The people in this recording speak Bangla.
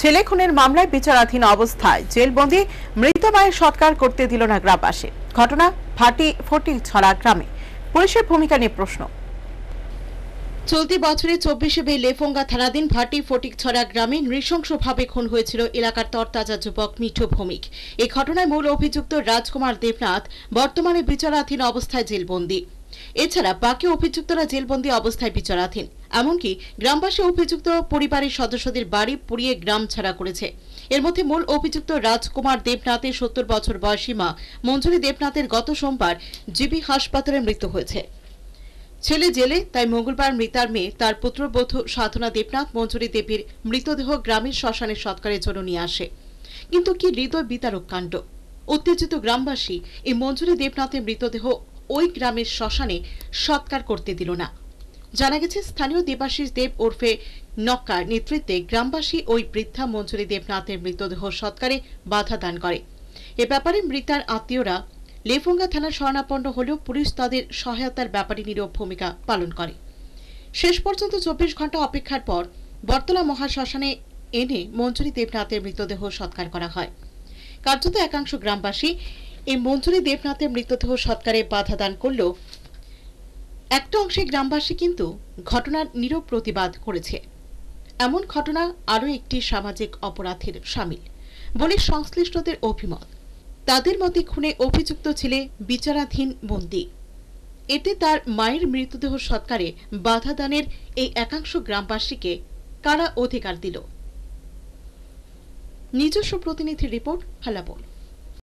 ছেলে খুনের মামলায় বিচারাধীন অবস্থায় জেলবন্দি মৃত মায়ের সৎকার করতে দিল না গ্রামবাসী ঘটনা ফাটি ছড়া গ্রামে পুলিশের ভূমিকা নিয়ে প্রশ্ন চলতি বছরে চব্বিশে মে লেফঙ্গা থানাধীন ভাটি ফটিকছড়া গ্রামে নৃশংসভাবে খুন হয়েছিল এলাকার তরতাজা যুবক মিঠু ভৌমিক এই ঘটনায় মূল অভিযুক্ত রাজকুমার দেবনাথ বর্তমানে বিচারাধীন অবস্থায় জেলবন্দী এছাড়া বাকি অভিযুক্তরা জেলবন্দী অবস্থায় বিচারাধীন এমনকি গ্রামবাসী অভিযুক্ত পরিবারের সদস্যদের বাড়ি পুড়িয়ে গ্রাম ছাড়া করেছে এর মধ্যে মূল অভিযুক্ত রাজকুমার দেবনাথের সত্তর বছর বয়সী মা মঞ্জুরি দেবনাথের গত সোমবার জিবি হাসপাতালে মৃত্যু হয়েছে ছেলে জেলে তাই মঙ্গলবার মৃতার মেয়ে তার পুত্রবধূ সাধনা দেবনাথ মঞ্জুরি দেবীর মৃতদেহ গ্রামের শ্মশানে সৎকারের জন্য নিয়ে আসে কিন্তু কি হৃদয় বিতারক কাণ্ড উত্তেজিত গ্রামবাসী এই মঞ্জুরি দেবনাথের মৃতদেহ ওই গ্রামের শ্মশানে সৎকার করতে দিল না জানা গেছে স্থানীয় দেবাশিস দেব ওরফে নক্কার নেতৃত্বে গ্রামবাসী ওই বৃদ্ধা মঞ্জুরি দেবনাথের মৃতদেহ সৎকারে বাধা দান করে এ ব্যাপারে মৃতার আত্মীয়রা লেফুঙ্গা থানার শরণাপন্ন হলেও পুলিশ তাদের সহায়তার ব্যাপারে নিরব ভূমিকা পালন করে শেষ পর্যন্ত চব্বিশ ঘন্টা অপেক্ষার পর বর্তলা মহাশ্মশানে এনে মঞ্জুরি দেবনাথের মৃতদেহ সৎকার করা হয় কার্যত একাংশ গ্রামবাসী এই মঞ্জুরি দেবনাথের মৃতদেহ সৎকারে বাধা দান করলেও একটা অংশে গ্রামবাসী কিন্তু ঘটনার নিরব প্রতিবাদ করেছে এমন ঘটনা আরও একটি সামাজিক অপরাধের সামিল বলে সংশ্লিষ্টদের অভিমত তাদের মতে খুনে অভিযুক্ত ছেলে বিচারাধীন বন্দী এতে তার মায়ের মৃতদেহ সৎকারে বাধা দানের এই একাংশ গ্রামবাসীকে কারা অধিকার দিল নিজস্ব প্রতিনিধি রিপোর্ট হালাবল